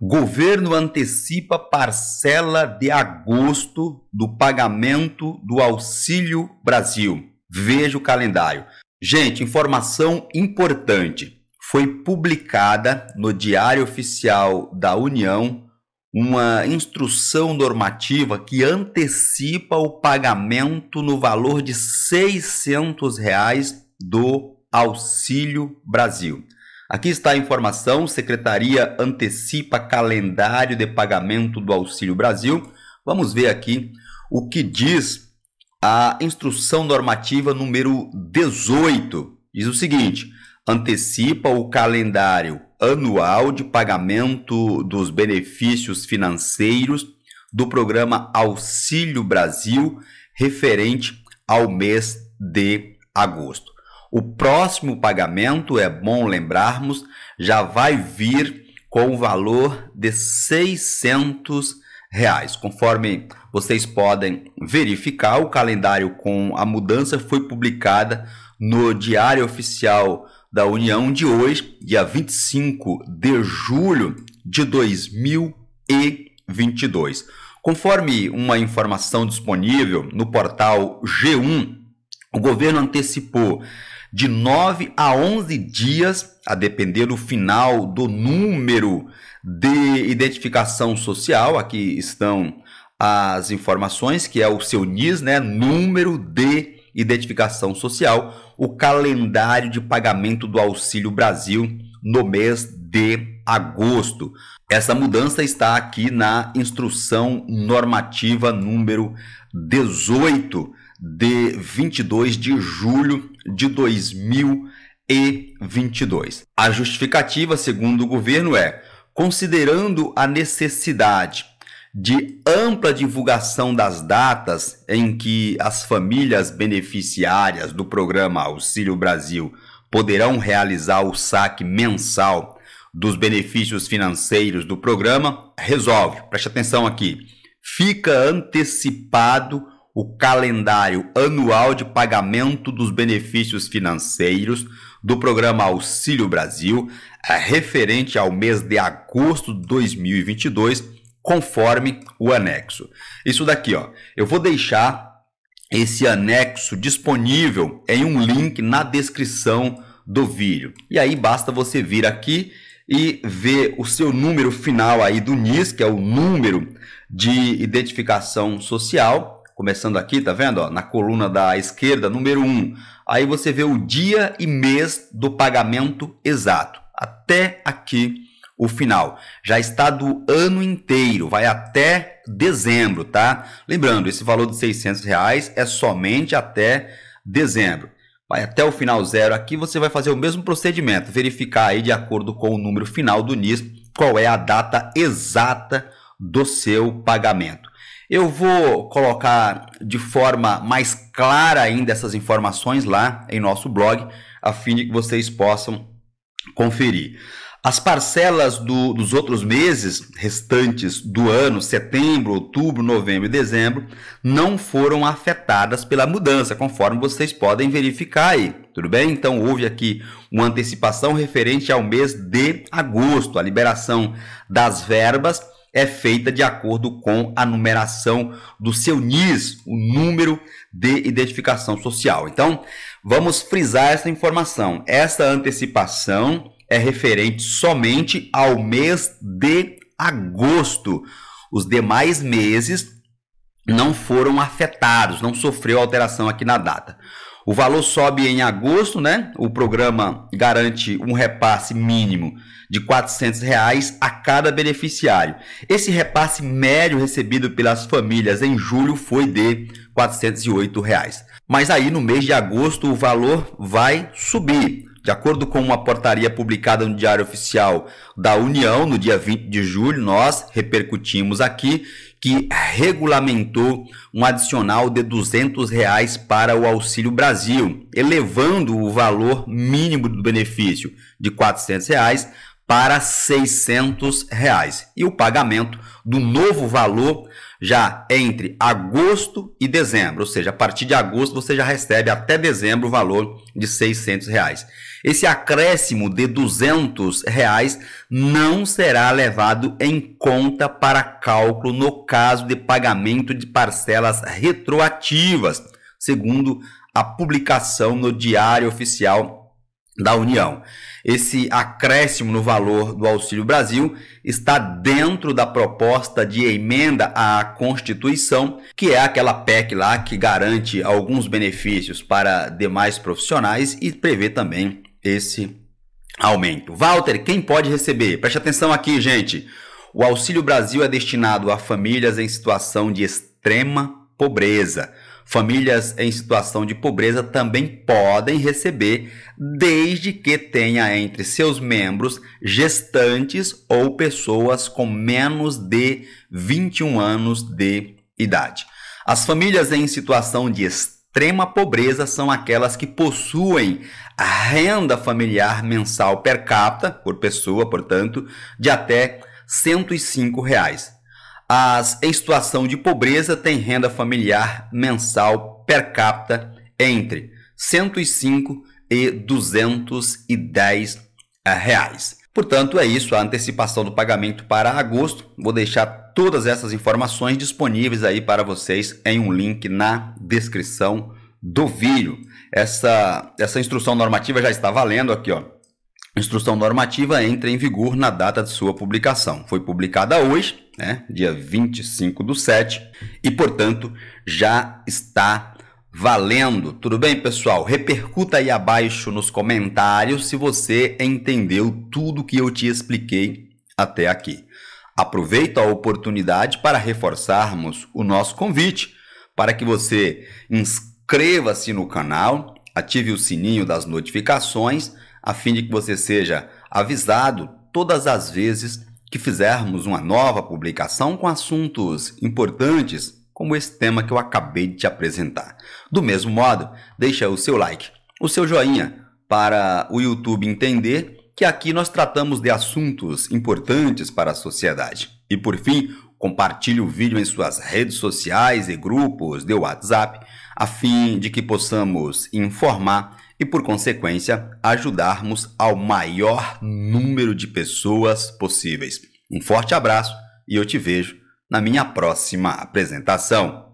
Governo antecipa parcela de agosto do pagamento do Auxílio Brasil. Veja o calendário. Gente, informação importante. Foi publicada no Diário Oficial da União uma instrução normativa que antecipa o pagamento no valor de R$ 600 reais do Auxílio Brasil. Aqui está a informação: Secretaria antecipa calendário de pagamento do Auxílio Brasil. Vamos ver aqui o que diz a instrução normativa número 18. Diz o seguinte: antecipa o calendário anual de pagamento dos benefícios financeiros do programa Auxílio Brasil referente ao mês de agosto. O próximo pagamento, é bom lembrarmos, já vai vir com o valor de 600 reais. Conforme vocês podem verificar, o calendário com a mudança foi publicada no Diário Oficial da União de hoje, dia 25 de julho de 2022. Conforme uma informação disponível no portal G1, o governo antecipou de 9 a 11 dias, a depender do final do número de identificação social. Aqui estão as informações, que é o seu NIS, né? Número de identificação social, o calendário de pagamento do Auxílio Brasil no mês de agosto. Essa mudança está aqui na instrução normativa número 18 de 22 de julho de 2022. A justificativa, segundo o governo, é considerando a necessidade de ampla divulgação das datas em que as famílias beneficiárias do programa Auxílio Brasil poderão realizar o saque mensal dos benefícios financeiros do programa, resolve, preste atenção aqui, fica antecipado o calendário anual de pagamento dos benefícios financeiros do programa Auxílio Brasil, é, referente ao mês de agosto de 2022, conforme o anexo. Isso daqui, ó. Eu vou deixar esse anexo disponível em um link na descrição do vídeo. E aí basta você vir aqui e ver o seu número final aí do NIS, que é o número de identificação social, começando aqui, tá vendo? Ó, na coluna da esquerda, número 1. Aí você vê o dia e mês do pagamento exato. Até aqui o final. Já está do ano inteiro, vai até dezembro, tá? Lembrando, esse valor de 600 reais é somente até dezembro. Vai até o final zero aqui, você vai fazer o mesmo procedimento, verificar aí de acordo com o número final do NIS qual é a data exata do seu pagamento. Eu vou colocar de forma mais clara ainda essas informações lá em nosso blog, a fim de que vocês possam conferir. As parcelas do, dos outros meses restantes do ano, setembro, outubro, novembro e dezembro, não foram afetadas pela mudança, conforme vocês podem verificar aí. Tudo bem? Então houve aqui uma antecipação referente ao mês de agosto, a liberação das verbas é feita de acordo com a numeração do seu NIS, o número de identificação social. Então, vamos frisar essa informação. Essa antecipação é referente somente ao mês de agosto. Os demais meses não foram afetados, não sofreu alteração aqui na data. O valor sobe em agosto, né? O programa garante um repasse mínimo de R$ 400 reais a cada beneficiário. Esse repasse médio recebido pelas famílias em julho foi de R$ 408. Reais. Mas aí no mês de agosto o valor vai subir de acordo com uma portaria publicada no Diário Oficial da União, no dia 20 de julho, nós repercutimos aqui que regulamentou um adicional de R$ 200 reais para o Auxílio Brasil, elevando o valor mínimo do benefício de R$ 400 reais para R$ 600 reais, e o pagamento do novo valor já entre agosto e dezembro, ou seja, a partir de agosto você já recebe até dezembro o valor de 600 reais. Esse acréscimo de 200 reais não será levado em conta para cálculo no caso de pagamento de parcelas retroativas, segundo a publicação no Diário Oficial da União. Esse acréscimo no valor do Auxílio Brasil está dentro da proposta de emenda à Constituição, que é aquela PEC lá que garante alguns benefícios para demais profissionais e prevê também esse aumento. Walter, quem pode receber? Preste atenção aqui, gente. O Auxílio Brasil é destinado a famílias em situação de extrema pobreza. Famílias em situação de pobreza também podem receber, desde que tenha entre seus membros gestantes ou pessoas com menos de 21 anos de idade. As famílias em situação de extrema pobreza são aquelas que possuem a renda familiar mensal per capita, por pessoa, portanto, de até R$ 105. Reais as em situação de pobreza têm renda familiar mensal per capita entre 105 e 210 eh, reais. Portanto, é isso a antecipação do pagamento para agosto. Vou deixar todas essas informações disponíveis aí para vocês em um link na descrição do vídeo. Essa, essa instrução normativa já está valendo aqui, ó Instrução normativa entra em vigor na data de sua publicação. Foi publicada hoje, né, dia 25 do 7, e, portanto, já está valendo. Tudo bem, pessoal? Repercuta aí abaixo nos comentários se você entendeu tudo que eu te expliquei até aqui. Aproveito a oportunidade para reforçarmos o nosso convite para que você inscreva-se no canal, ative o sininho das notificações a fim de que você seja avisado todas as vezes que fizermos uma nova publicação com assuntos importantes como esse tema que eu acabei de te apresentar. Do mesmo modo, deixa o seu like, o seu joinha para o YouTube entender que aqui nós tratamos de assuntos importantes para a sociedade. E por fim, compartilhe o vídeo em suas redes sociais e grupos de WhatsApp a fim de que possamos informar e, por consequência, ajudarmos ao maior número de pessoas possíveis. Um forte abraço e eu te vejo na minha próxima apresentação.